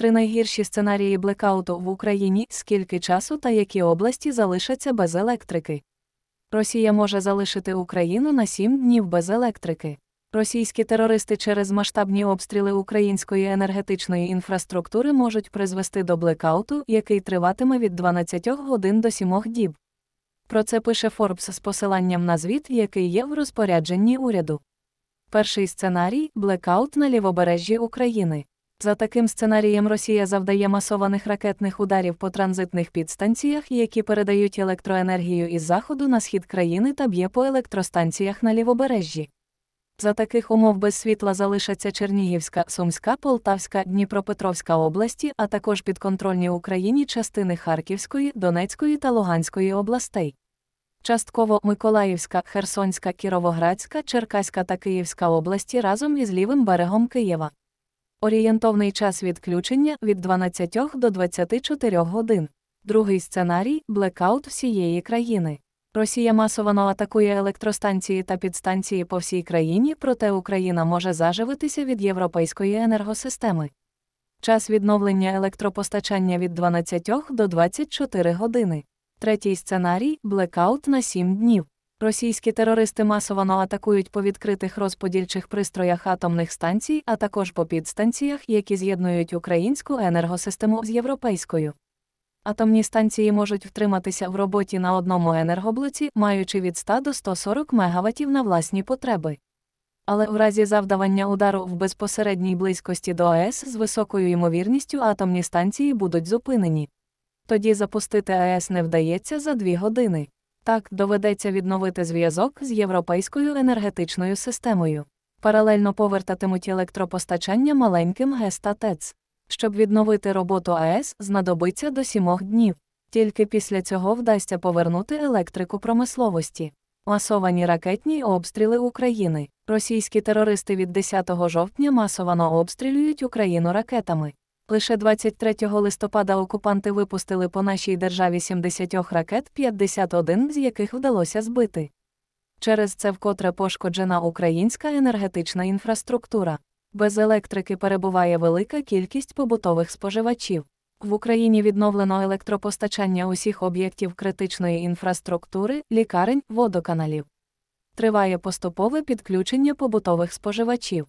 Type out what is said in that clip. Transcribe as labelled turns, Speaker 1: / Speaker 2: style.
Speaker 1: Три найгірші сценарії блекауту в Україні, скільки часу та які області залишаться без електрики. Росія може залишити Україну на сім днів без електрики. Російські терористи через масштабні обстріли української енергетичної інфраструктури можуть призвести до блекауту, який триватиме від 12 годин до 7 діб. Про це пише Форбс з посиланням на звіт, який є в розпорядженні уряду. Перший сценарій блекаут на лівобережжі України. За таким сценарієм Росія завдає масованих ракетних ударів по транзитних підстанціях, які передають електроенергію із заходу на схід країни та б'є по електростанціях на лівобережжі. За таких умов без світла залишаться Чернігівська, Сумська, Полтавська, Дніпропетровська області, а також підконтрольні Україні частини Харківської, Донецької та Луганської областей. Частково Миколаївська, Херсонська, Кіровоградська, Черкаська та Київська області разом із лівим берегом Києва. Орієнтовний час відключення від 12 до 24 годин. Другий сценарій блекаут всієї країни. Росія масово атакує електростанції та підстанції по всій країні, проте Україна може заживитися від європейської енергосистеми. Час відновлення електропостачання від 12 до 24 години. Третій сценарій блекаут на 7 днів. Російські терористи масово атакують по відкритих розподільчих пристроях атомних станцій, а також по підстанціях, які з'єднують українську енергосистему з європейською. Атомні станції можуть втриматися в роботі на одному енергоблоці, маючи від 100 до 140 МВт на власні потреби. Але в разі завдавання удару в безпосередній близькості до АЕС з високою ймовірністю атомні станції будуть зупинені. Тоді запустити АЕС не вдається за дві години. Так, доведеться відновити зв'язок з європейською енергетичною системою. Паралельно повертатимуть електропостачання маленьким ГЕС та ТЕЦ. Щоб відновити роботу АЕС, знадобиться до сімох днів. Тільки після цього вдасться повернути електрику промисловості. Масовані ракетні обстріли України. Російські терористи від 10 жовтня масово обстрілюють Україну ракетами. Лише 23 листопада окупанти випустили по нашій державі 70 ракет, 51 з яких вдалося збити. Через це вкотре пошкоджена українська енергетична інфраструктура. Без електрики перебуває велика кількість побутових споживачів. В Україні відновлено електропостачання усіх об'єктів критичної інфраструктури, лікарень, водоканалів. Триває поступове підключення побутових споживачів.